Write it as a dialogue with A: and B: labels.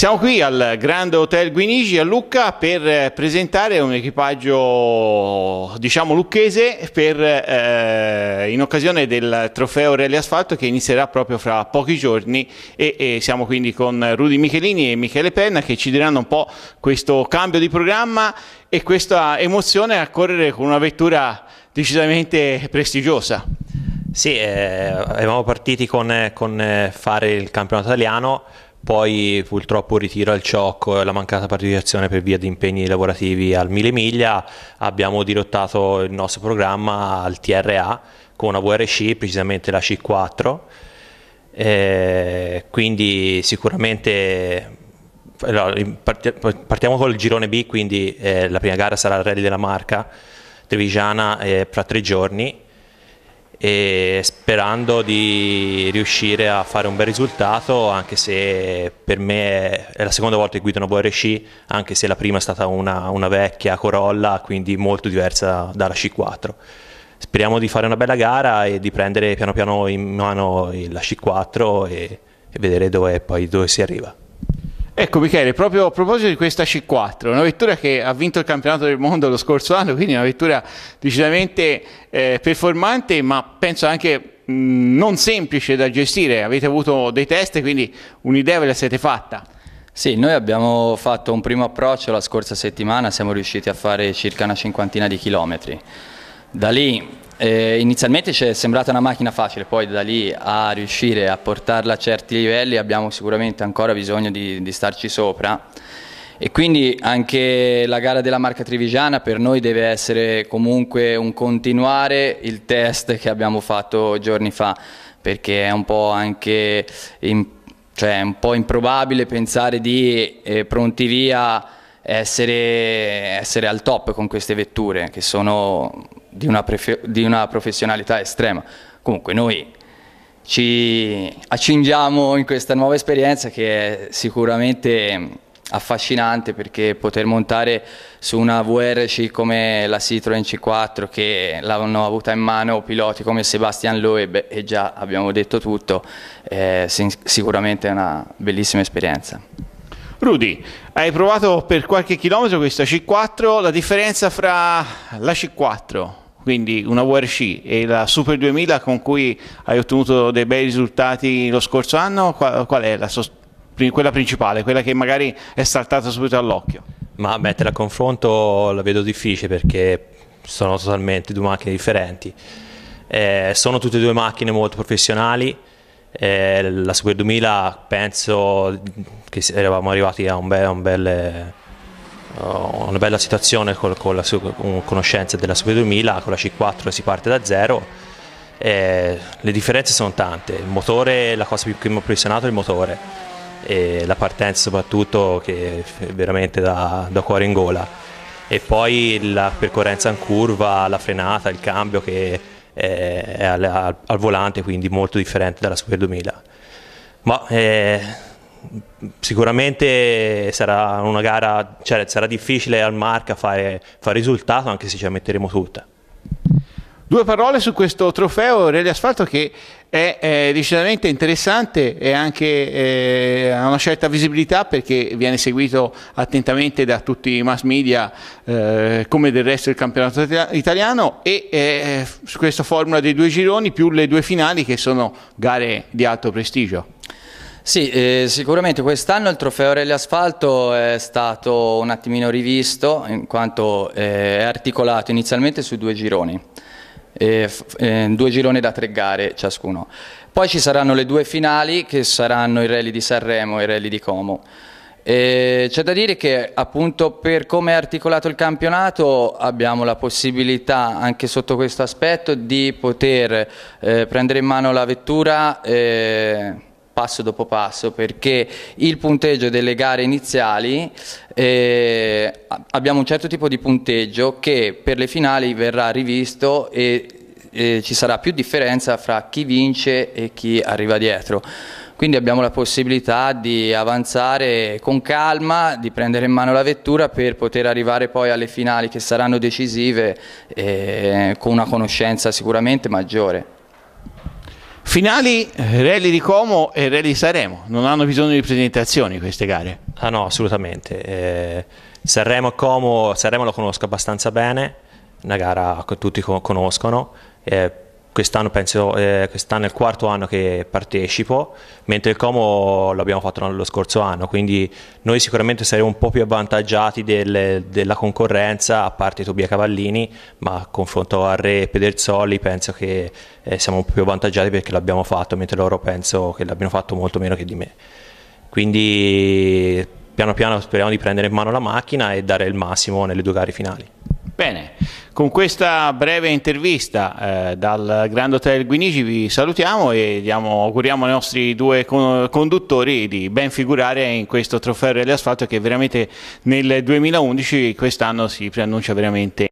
A: Siamo qui al Grande Hotel Guinigi a Lucca per eh, presentare un equipaggio diciamo lucchese per, eh, in occasione del trofeo Rally Asfalto che inizierà proprio fra pochi giorni e, e, siamo quindi con Rudy Michelini e Michele Penna che ci diranno un po' questo cambio di programma e questa emozione a correre con una vettura decisamente prestigiosa. Sì, eh, eravamo partiti con, eh, con eh, fare il campionato
B: italiano poi purtroppo ritiro al ciocco e la mancata partecipazione per via di impegni lavorativi al Mille Miglia, abbiamo dirottato il nostro programma al TRA con una VRC, precisamente la C4, eh, quindi sicuramente partiamo col girone B, quindi eh, la prima gara sarà il Rally della Marca Trevigiana eh, fra tre giorni e sperando di riuscire a fare un bel risultato anche se per me è la seconda volta che guido una BRC anche se la prima è stata una, una vecchia Corolla quindi molto diversa dalla C4 speriamo di fare una bella gara e di prendere piano piano in mano la C4 e, e vedere dove, poi, dove si arriva
A: Ecco Michele, proprio a proposito di questa C4, una vettura che ha vinto il campionato del mondo lo scorso anno, quindi una vettura decisamente eh, performante, ma penso anche mh, non semplice da gestire. Avete avuto dei test, quindi
C: un'idea ve la siete fatta. Sì, noi abbiamo fatto un primo approccio la scorsa settimana, siamo riusciti a fare circa una cinquantina di chilometri. Da lì eh, inizialmente ci è sembrata una macchina facile, poi da lì a riuscire a portarla a certi livelli abbiamo sicuramente ancora bisogno di, di starci sopra e quindi anche la gara della marca Trivigiana per noi deve essere comunque un continuare il test che abbiamo fatto giorni fa perché è un po' anche in, cioè un po' improbabile pensare di eh, pronti via essere, essere al top con queste vetture che sono di una, di una professionalità estrema. Comunque noi ci accingiamo in questa nuova esperienza che è sicuramente affascinante perché poter montare su una VRC come la Citroen C4 che l'hanno avuta in mano piloti come Sebastian Loeb e già abbiamo detto tutto, è sicuramente una bellissima esperienza. Rudy, hai provato per qualche chilometro questa
A: C4, la differenza fra la C4
C: quindi una WRC e la
A: Super 2000 con cui hai ottenuto dei bei risultati lo scorso anno, qual, qual è la quella principale, quella che magari è saltata subito all'occhio? Ma mettere a
B: confronto la vedo difficile perché sono totalmente due macchine differenti. Eh, sono tutte e due macchine molto professionali. Eh, la Super 2000 penso che eravamo arrivati a un bel, un bel eh, una bella situazione con, con la sua conoscenza della Super 2000, con la C4 si parte da zero. Eh, le differenze sono tante, il motore, la cosa più che mi ha impressionato è il motore, e la partenza soprattutto che è veramente da, da cuore in gola e poi la percorrenza in curva, la frenata, il cambio che è al, al volante quindi molto differente dalla Super 2000. Ma eh, sicuramente sarà una gara, cioè, sarà difficile al Marca fare, fare risultato anche se ce la metteremo tutta.
A: Due parole su questo trofeo Rally Asfalto che è, è decisamente interessante e anche eh, ha una certa visibilità perché viene seguito attentamente da tutti i mass media eh, come del resto del campionato italiano e eh, su questa formula dei
C: due gironi più le due finali che sono gare di alto prestigio. Sì, eh, sicuramente quest'anno il trofeo Rally Asfalto è stato un attimino rivisto in quanto eh, è articolato inizialmente su due gironi, eh, eh, due gironi da tre gare ciascuno. Poi ci saranno le due finali che saranno il Rally di Sanremo e il Rally di Como. c'è da dire che appunto per come è articolato il campionato abbiamo la possibilità anche sotto questo aspetto di poter eh, prendere in mano la vettura passo dopo passo perché il punteggio delle gare iniziali eh, abbiamo un certo tipo di punteggio che per le finali verrà rivisto e eh, ci sarà più differenza fra chi vince e chi arriva dietro. Quindi abbiamo la possibilità di avanzare con calma, di prendere in mano la vettura per poter arrivare poi alle finali che saranno decisive eh, con una conoscenza sicuramente maggiore. Finali Rally di Como e Rally di Sanremo, non hanno
A: bisogno di presentazioni queste gare? Ah no, assolutamente. Eh, Sanremo e Como,
B: Sanremo lo conosco abbastanza bene, una gara che tutti conoscono. Eh, Quest'anno, penso, eh, quest'anno è il quarto anno che partecipo, mentre il Como l'abbiamo fatto lo scorso anno, quindi noi sicuramente saremo un po' più avvantaggiati del, della concorrenza, a parte Tobia Cavallini, ma a confronto a Re e Pederzoli penso che eh, siamo un po' più avvantaggiati perché l'abbiamo fatto, mentre loro penso che l'abbiano fatto molto meno che di me. Quindi piano piano speriamo di prendere in mano la macchina e dare il massimo nelle due gare finali.
A: Bene. Con questa breve intervista eh, dal Grand Hotel Guinigi vi salutiamo e diamo, auguriamo ai nostri due con conduttori di ben figurare in questo trofeo Rally Asfalto che veramente nel 2011 quest'anno si preannuncia veramente